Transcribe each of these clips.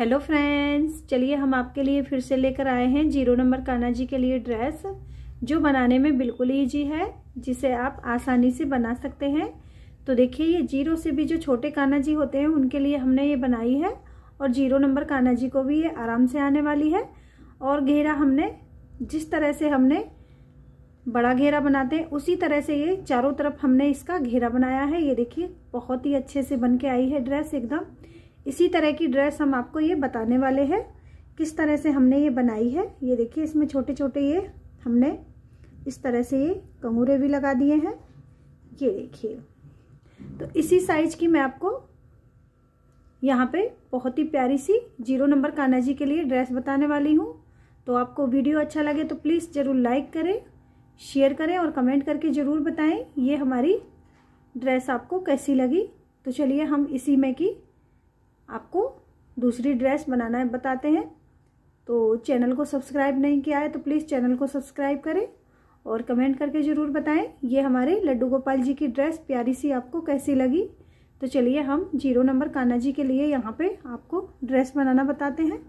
hello friends चलिए हम आपके लिए फिर से लेकर आए हैं जीरो नंबर काना जी के लिए ड्रेस जो बनाने में बिल्कुल ईजी है जिसे आप आसानी से बना सकते हैं तो देखिए ये जीरो से भी जो छोटे काना जी होते हैं उनके लिए हमने ये बनाई है और जीरो नंबर काना जी को भी ये आराम से आने वाली है और घेरा हमने जिस तरह से हमने बड़ा घेरा बनाते हैं उसी तरह से ये चारों तरफ हमने इसका घेरा बनाया है ये देखिए बहुत ही अच्छे से बन के आई है ड्रेस एकदम इसी तरह की ड्रेस हम आपको ये बताने वाले हैं किस तरह से हमने ये बनाई है ये देखिए इसमें छोटे छोटे ये हमने इस तरह से ये कंगूरे भी लगा दिए हैं ये देखिए तो इसी साइज की मैं आपको यहाँ पे बहुत ही प्यारी सी जीरो नंबर कान्हा जी के लिए ड्रेस बताने वाली हूँ तो आपको वीडियो अच्छा लगे तो प्लीज़ ज़रूर लाइक करें शेयर करें और कमेंट करके ज़रूर बताएं ये हमारी ड्रेस आपको कैसी लगी तो चलिए हम इसी में की आपको दूसरी ड्रेस बनाना बताते हैं तो चैनल को सब्सक्राइब नहीं किया है तो प्लीज़ चैनल को सब्सक्राइब करें और कमेंट करके ज़रूर बताएं ये हमारे लड्डू गोपाल जी की ड्रेस प्यारी सी आपको कैसी लगी तो चलिए हम जीरो नंबर कान्हा जी के लिए यहाँ पे आपको ड्रेस बनाना बताते हैं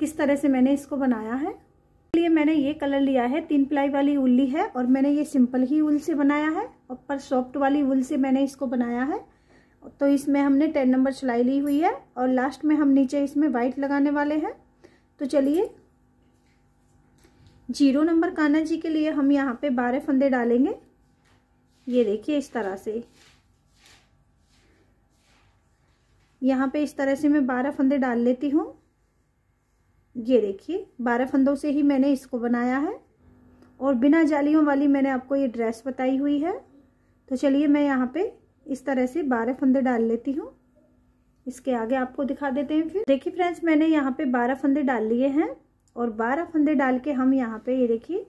किस तरह से मैंने इसको बनाया है इसलिए मैंने ये कलर लिया है तीन प्लाई वाली उल्ली है और मैंने ये सिंपल ही उल से बनाया है और पर सॉफ्ट वाली उल से मैंने इसको बनाया है तो इसमें हमने टेन नंबर सिलाई ली हुई है और लास्ट में हम नीचे इसमें वाइट लगाने वाले हैं तो चलिए जीरो नंबर काना जी के लिए हम यहाँ पे बारह फंदे डालेंगे ये देखिए इस तरह से यहाँ पे इस तरह से मैं बारह फंदे डाल लेती हूँ ये देखिए बारह फंदों से ही मैंने इसको बनाया है और बिना जालियों वाली मैंने आपको ये ड्रेस बताई हुई है तो चलिए मैं यहाँ पे इस तरह से बारह फंदे डाल लेती हूँ इसके आगे आपको दिखा देते हैं फिर देखिए फ्रेंड्स मैंने यहाँ पे बारह फंदे डाल लिए हैं और बारह फंदे डाल के हम यहाँ पे ये देखिए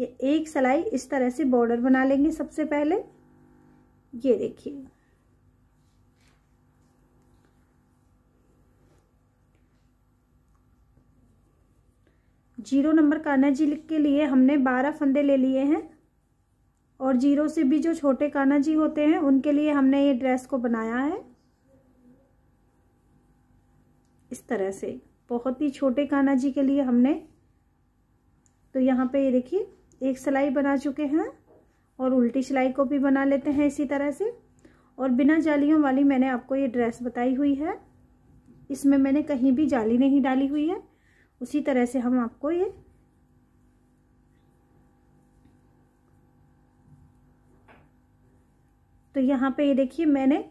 ये एक सलाई इस तरह से बॉर्डर बना लेंगे सबसे पहले ये देखिए जीरो नंबर कान्हा जी के लिए हमने बारह फंदे ले लिए हैं और जीरो से भी जो छोटे काना जी होते हैं उनके लिए हमने ये ड्रेस को बनाया है इस तरह से बहुत ही छोटे काना जी के लिए हमने तो यहाँ पे ये देखिए एक सिलाई बना चुके हैं और उल्टी सिलाई को भी बना लेते हैं इसी तरह से और बिना जालियों वाली मैंने आपको ये ड्रेस बताई हुई है इसमें मैंने कहीं भी जाली नहीं डाली हुई है उसी तरह से हम आपको ये तो यहाँ पे ये देखिए मैंने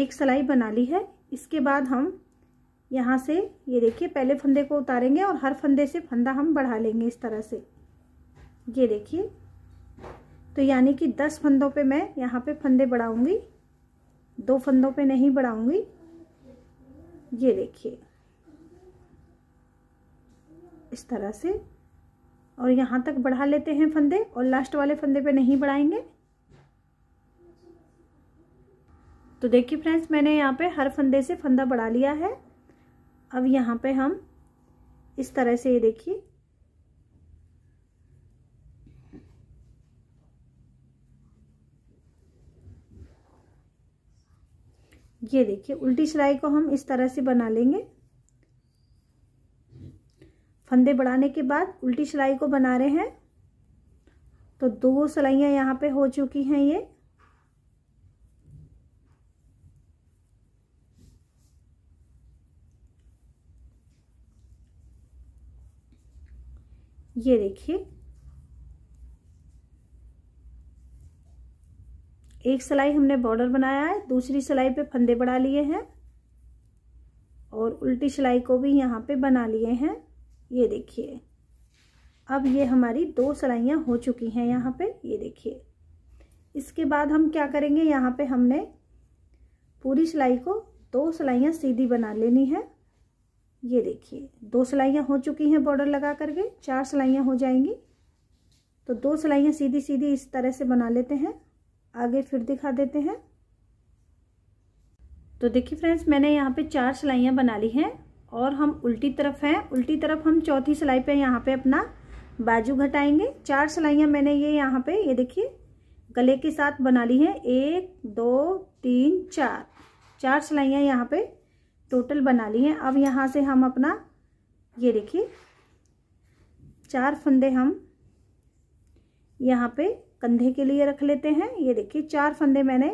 एक सलाई बना ली है इसके बाद हम यहाँ से ये देखिए पहले फंदे को उतारेंगे और हर फंदे से फंदा हम बढ़ा लेंगे इस तरह से ये देखिए तो यानी कि दस फंदों पे मैं यहाँ पे फंदे बढ़ाऊंगी दो फंदों पे नहीं बढ़ाऊंगी ये देखिए इस तरह से और यहाँ तक बढ़ा लेते हैं फंदे और लास्ट वाले फंदे पे नहीं बढ़ाएंगे तो देखिए फ्रेंड्स मैंने यहाँ पे हर फंदे से फंदा बढ़ा लिया है अब यहाँ पे हम इस तरह से ये देखिए ये देखिए उल्टी सिलाई को हम इस तरह से बना लेंगे फंदे बढ़ाने के बाद उल्टी सिलाई को बना रहे हैं तो दो सिलाइयाँ यहाँ पे हो चुकी हैं ये ये देखिए एक सिलाई हमने बॉर्डर बनाया है दूसरी सिलाई पे फंदे बढ़ा लिए हैं और उल्टी सिलाई को भी यहाँ पे बना लिए हैं ये देखिए अब ये हमारी दो सिलाइयाँ हो चुकी हैं यहाँ पे ये देखिए इसके बाद हम क्या करेंगे यहाँ पे हमने पूरी सिलाई को दो सिलाइयाँ सीधी बना लेनी है ये देखिए दो सिलाइयाँ हो चुकी हैं बॉर्डर लगा करके चार सिलाइयाँ हो जाएंगी तो दो सिलाइयाँ सीधी सीधी इस तरह से बना लेते हैं आगे फिर दिखा देते हैं तो देखिए फ्रेंड्स मैंने यहाँ पे चार सिलाइयाँ बना ली हैं और हम उल्टी तरफ हैं उल्टी तरफ हम चौथी सिलाई पे यहाँ पे अपना बाजू घटाएंगे चार सिलाइयाँ मैंने ये यहाँ पे ये देखिए गले के साथ बना ली है एक दो तीन चार चार सिलाइयाँ यहाँ पे टोटल बना ली हैं अब यहाँ से हम अपना ये देखिए चार फंदे हम यहाँ पे कंधे के लिए रख लेते हैं ये देखिए चार फंदे मैंने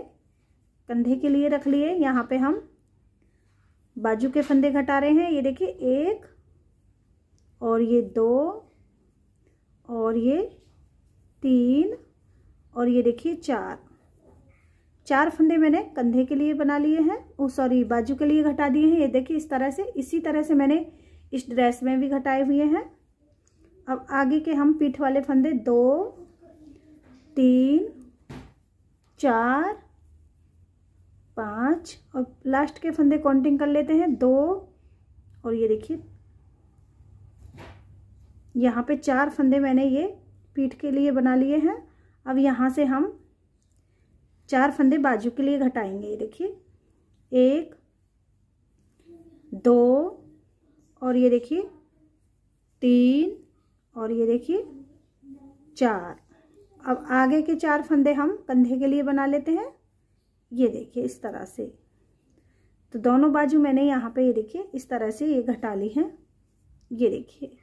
कंधे के लिए रख लिए यहाँ पे हम बाजू के फंदे घटा रहे हैं ये देखिए एक और ये दो और ये तीन और ये देखिए चार चार फंदे मैंने कंधे के लिए बना लिए हैं ओ सॉरी बाजू के लिए घटा दिए हैं ये देखिए इस तरह से इसी तरह से मैंने इस ड्रेस में भी घटाए हुए हैं अब आगे के हम पीठ वाले फंदे दो तीन चार पाँच और लास्ट के फंदे काउंटिंग कर लेते हैं दो और ये देखिए यहाँ पे चार फंदे मैंने ये पीठ के लिए बना लिए हैं अब यहाँ से हम चार फंदे बाजू के लिए घटाएंगे ये देखिए एक दो और ये देखिए तीन और ये देखिए चार अब आगे के चार फंदे हम कंधे के लिए बना लेते हैं ये देखिए इस तरह से तो दोनों बाजू मैंने यहाँ पे ये देखिए इस तरह से ये घटा ली है ये देखिए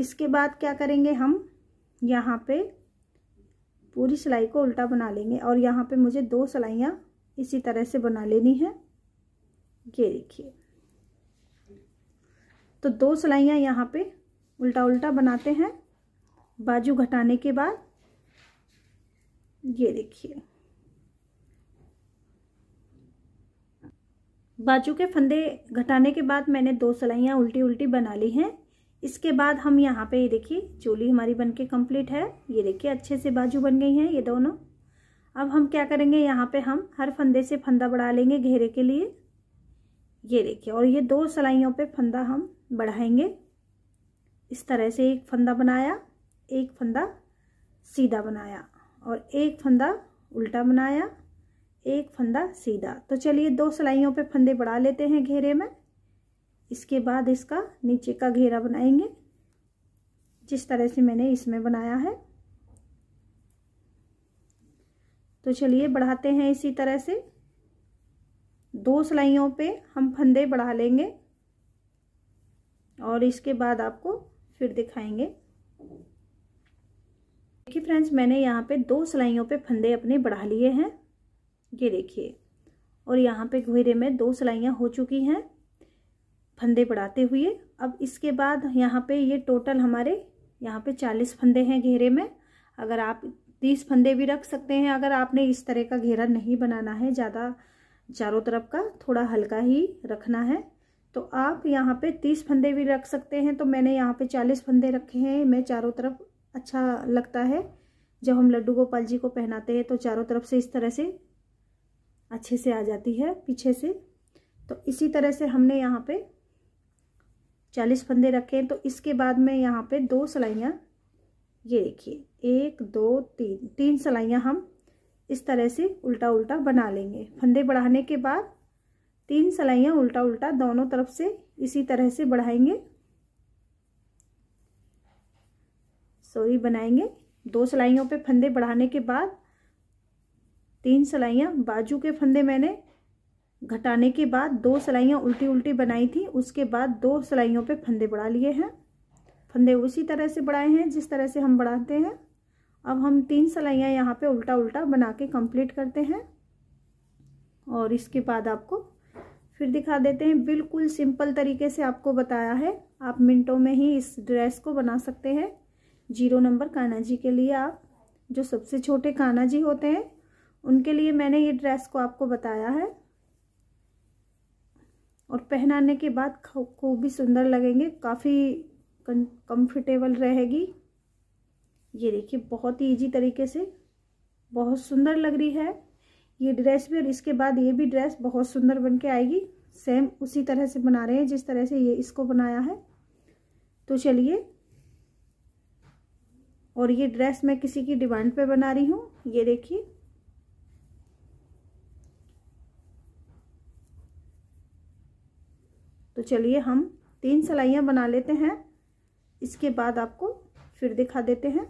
इसके बाद क्या करेंगे हम यहाँ पे पूरी सिलाई को उल्टा बना लेंगे और यहाँ पे मुझे दो सिलाइयाँ इसी तरह से बना लेनी है ये देखिए तो दो सिलाइयाँ यहाँ पे उल्टा उल्टा बनाते हैं बाजू घटाने के बाद ये देखिए बाजू के फंदे घटाने के बाद मैंने दो सलाइयाँ उल्टी उल्टी बना ली हैं इसके बाद हम यहाँ पे ये देखिए चोली हमारी बनके कंप्लीट है ये देखिए अच्छे से बाजू बन गई हैं ये दोनों अब हम क्या करेंगे यहाँ पे हम हर फंदे से फंदा बढ़ा लेंगे घेरे के लिए ये देखिए और ये दो सलाइयों पे फंदा हम बढ़ाएंगे इस तरह से एक फंदा बनाया एक फंदा सीधा बनाया और एक फंदा उल्टा बनाया एक फंदा सीधा तो चलिए दो सिलाइयों पे फंदे बढ़ा लेते हैं घेरे में इसके बाद इसका नीचे का घेरा बनाएंगे जिस तरह से मैंने इसमें बनाया है तो चलिए बढ़ाते हैं इसी तरह से दो सिलाइयों पे हम फंदे बढ़ा लेंगे और इसके बाद आपको फिर दिखाएंगे देखिए फ्रेंड्स मैंने यहाँ पे दो सिलाइयों पे फंदे अपने बढ़ा लिए हैं ये देखिए और यहाँ पे घेरे में दो सिलाइयाँ हो चुकी हैं फंदे बढ़ाते हुए अब इसके बाद यहाँ पे ये टोटल हमारे यहाँ पे चालीस फंदे हैं घेरे में अगर आप तीस फंदे भी रख सकते हैं अगर आपने इस तरह का घेरा नहीं बनाना है ज़्यादा चारों तरफ का थोड़ा हल्का ही रखना है तो आप यहाँ पे तीस फंदे भी रख सकते हैं तो मैंने यहाँ पे चालीस फंदे रखे हैं मैं चारों तरफ अच्छा लगता है जब हम लड्डू गोपाल जी को पहनाते हैं तो चारों तरफ से इस तरह से अच्छे से आ जाती है पीछे से तो इसी तरह से हमने यहाँ पे चालीस फंदे रखे हैं तो इसके बाद में यहाँ पे दो सिलाइयाँ ये देखिए एक दो तीन तीन सलाइयाँ हम इस तरह से उल्टा उल्टा बना लेंगे फंदे बढ़ाने के बाद तीन सलाइयाँ उल्टा उल्टा दोनों तरफ से इसी तरह से बढ़ाएंगे सॉरी बनाएंगे दो सिलाइयों पे फंदे बढ़ाने के बाद तीन सलाइयाँ बाजू के फंदे मैंने घटाने के बाद दो सलाइयाँ उल्टी उल्टी बनाई थी उसके बाद दो सलाइयों पे फंदे बढ़ा लिए हैं फंदे उसी तरह से बढ़ाए हैं जिस तरह से हम बढ़ाते हैं अब हम तीन सलाइयाँ यहाँ पे उल्टा उल्टा बना के कम्प्लीट करते हैं और इसके बाद आपको फिर दिखा देते हैं बिल्कुल सिंपल तरीके से आपको बताया है आप मिनटों में ही इस ड्रेस को बना सकते हैं जीरो नंबर कान्हा जी के लिए आप जो सबसे छोटे कान्हा जी होते हैं उनके लिए मैंने ये ड्रेस को आपको बताया है और पहनाने के बाद खूब भी सुंदर लगेंगे काफ़ी कंफर्टेबल रहेगी ये देखिए बहुत ही ईजी तरीके से बहुत सुंदर लग रही है ये ड्रेस भी और इसके बाद ये भी ड्रेस बहुत सुंदर बन के आएगी सेम उसी तरह से बना रहे हैं जिस तरह से ये इसको बनाया है तो चलिए और ये ड्रेस मैं किसी की डिमांड पे बना रही हूँ ये देखिए तो चलिए हम तीन सलाइयाँ बना लेते हैं इसके बाद आपको फिर दिखा देते हैं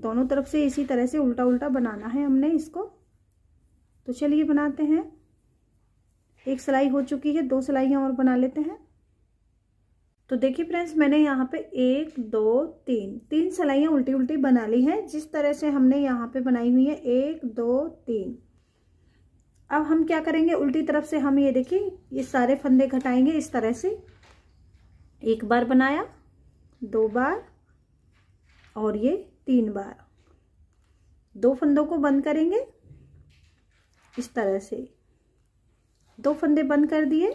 दोनों तरफ से इसी तरह से उल्टा उल्टा बनाना है हमने इसको तो चलिए बनाते हैं एक सिलाई हो चुकी है दो सिलाइयाँ और बना लेते हैं तो देखिए फ्रेंड्स मैंने यहाँ पे एक दो तीन तीन सिलाइयाँ उल्टी उल्टी बना ली हैं जिस तरह से हमने यहाँ पे बनाई हुई है एक दो तीन अब हम क्या करेंगे उल्टी तरफ से हम ये देखिए ये सारे फंदे घटाएंगे इस तरह से एक बार बनाया दो बार और ये तीन बार दो फंदों को बंद करेंगे इस तरह से दो फंदे बंद कर दिए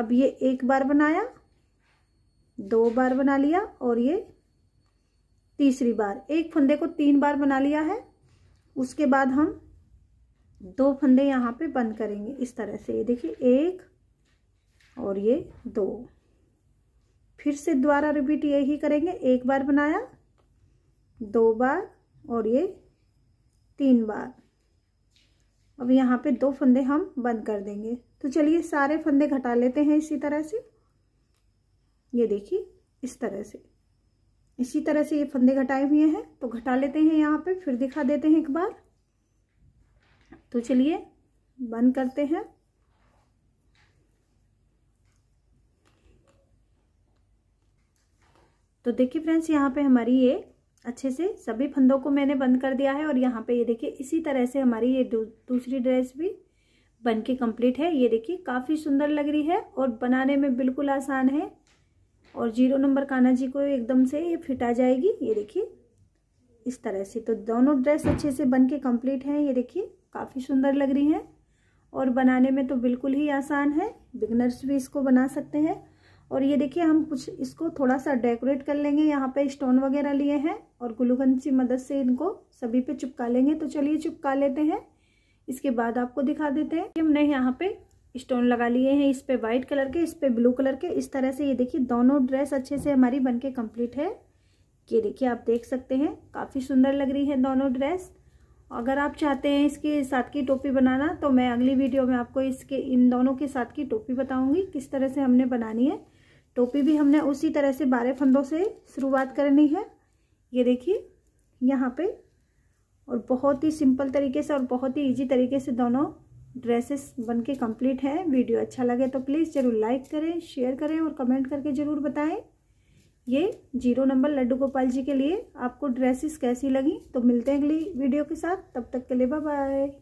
अब ये एक बार बनाया दो बार बना लिया और ये तीसरी बार एक फंदे को तीन बार बना लिया है उसके बाद हम दो फंदे यहाँ पे बंद करेंगे इस तरह से ये देखिए एक और ये दो फिर से दोबारा रिपीट यही करेंगे एक बार बनाया दो बार और ये तीन बार अब यहाँ पे दो फंदे हम बंद कर देंगे तो चलिए सारे फंदे घटा लेते हैं इसी तरह से ये देखिए इस तरह से इसी तरह से ये फंदे घटाए हुए हैं तो घटा लेते हैं यहाँ पे फिर दिखा देते हैं एक बार तो चलिए बंद करते हैं तो देखिए फ्रेंड्स यहाँ पे हमारी ये अच्छे से सभी फंदों को मैंने बंद कर दिया है और यहाँ पे ये देखिए इसी तरह से हमारी ये दूसरी ड्रेस भी बन के कम्प्लीट है ये देखिए काफ़ी सुंदर लग रही है और बनाने में बिल्कुल आसान है और जीरो नंबर कान्हा जी को एकदम से ये फिट आ जाएगी ये देखिए इस तरह से तो दोनों ड्रेस अच्छे से बन के कम्प्लीट हैं ये देखिए काफ़ी सुंदर लग रही हैं और बनाने में तो बिल्कुल ही आसान है बिगनर्स भी इसको बना सकते हैं और ये देखिए हम कुछ इसको थोड़ा सा डेकोरेट कर लेंगे यहाँ पे स्टोन वगैरह लिए हैं और गुलूगन सी मदद से इनको सभी पे चिपका लेंगे तो चलिए चिपका लेते हैं इसके बाद आपको दिखा देते हैं हमने यहाँ पे स्टोन लगा लिए हैं इस पे वाइट कलर के इस पे ब्लू कलर के इस तरह से ये देखिए दोनों ड्रेस अच्छे से हमारी बन के है ये देखिए आप देख सकते हैं काफ़ी सुंदर लग रही है दोनों ड्रेस अगर आप चाहते हैं इसके साथ की टोपी बनाना तो मैं अगली वीडियो में आपको इसके इन दोनों के साथ की टोपी बताऊंगी किस तरह से हमने बनानी है टोपी भी हमने उसी तरह से बारह फंदों से शुरुआत करनी है ये देखिए यहाँ पे और बहुत ही सिंपल तरीके से और बहुत ही ईजी तरीके से दोनों ड्रेसेस बन के कम्प्लीट हैं वीडियो अच्छा लगे तो प्लीज़ ज़रूर लाइक करें शेयर करें और कमेंट करके ज़रूर बताएँ ये जीरो नंबर लड्डू गोपाल जी के लिए आपको ड्रेसेस कैसी लगी तो मिलते हैं अगली वीडियो के साथ तब तक के लिए बाय बाय